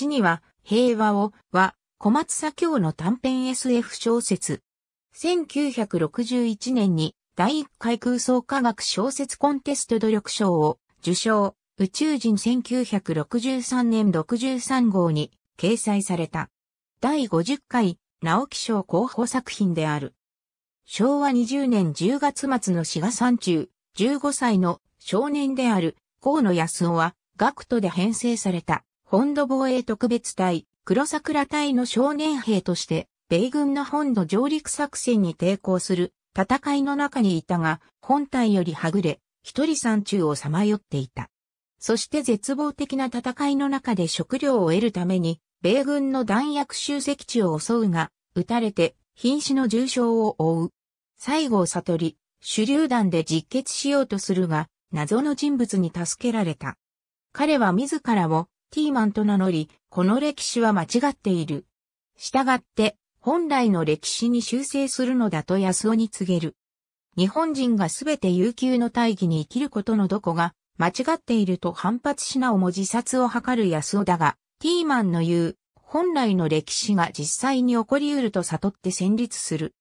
地には、平和を、は、小松左京の短編 SF 小説。1961年に、第1回空想科学小説コンテスト努力賞を受賞、宇宙人1963年63号に掲載された。第50回直木賞候補作品である。昭和20年10月末の志賀山中、15歳の少年である河野康夫は、学徒で編成された本土防衛特別隊、黒桜隊の少年兵として、米軍の本土上陸作戦に抵抗する戦いの中にいたが、本隊よりはぐれ、一人山中をさまよっていた。そして絶望的な戦いの中で食料を得るために、米軍の弾薬集積地を襲うが、撃たれて、瀕死の重傷を負う。西郷悟り、手榴弾で実決しようとするが、謎の人物に助けられた。彼は自らをティーマンと名乗り、この歴史は間違っている。したがって、本来の歴史に修正するのだと安尾に告げる。日本人がすべて悠久の大義に生きることのどこが間違っていると反発しなおも自殺を図る安尾だが、ティーマンの言う本来の歴史が実際に起こり得ると悟って戦慄する。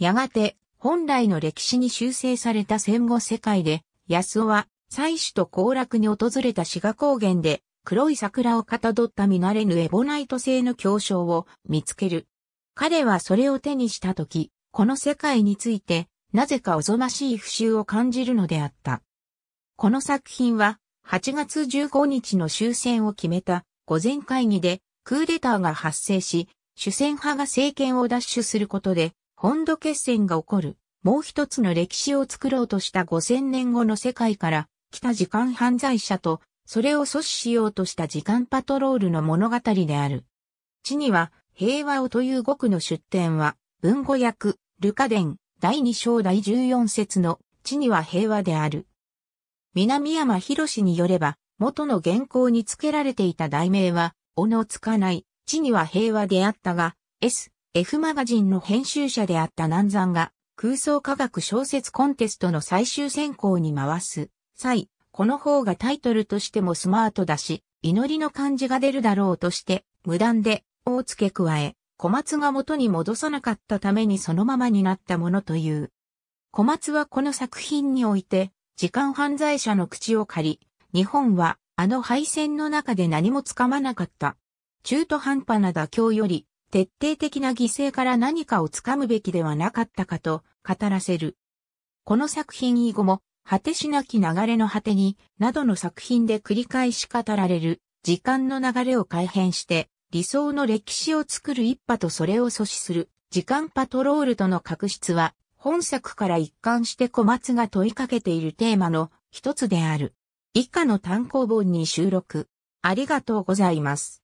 やがて本来の歴史に修正された戦後世界で、安尾は、祭祀と降落に訪れた志賀高原で、黒い桜をかたどった見慣れぬエボナイト製の胸章を見つける。彼はそれを手にしたとき、この世界について、なぜかおぞましい不習を感じるのであった。この作品は、8月15日の終戦を決めた午前会議でクーデターが発生し、主戦派が政権を奪取することで、本土決戦が起こる、もう一つの歴史を作ろうとした5000年後の世界から、来た時間犯罪者とそれを阻止しようとした時間パトロールの物語である。地には、平和をという語句の出典は、文語訳、ルカ伝、第二章第14節の、地には平和である。南山博によれば、元の原稿に付けられていた題名は、おのつかない、地には平和であったが、S、F マガジンの編集者であった南山が、空想科学小説コンテストの最終選考に回す、際、この方がタイトルとしてもスマートだし、祈りの漢字が出るだろうとして、無断で、を付け加え、小松が元に戻さなかったためにそのままになったものという。小松はこの作品において、時間犯罪者の口を借り、日本はあの敗戦の中で何もつかまなかった。中途半端な妥協より、徹底的な犠牲から何かをつかむべきではなかったかと語らせる。この作品以後も果てしなき流れの果てに、などの作品で繰り返し語られる、時間の流れを改変して、理想の歴史を作る一派とそれを阻止する、時間パトロールとの確執は、本作から一貫して小松が問いかけているテーマの一つである。以下の単行本に収録。ありがとうございます。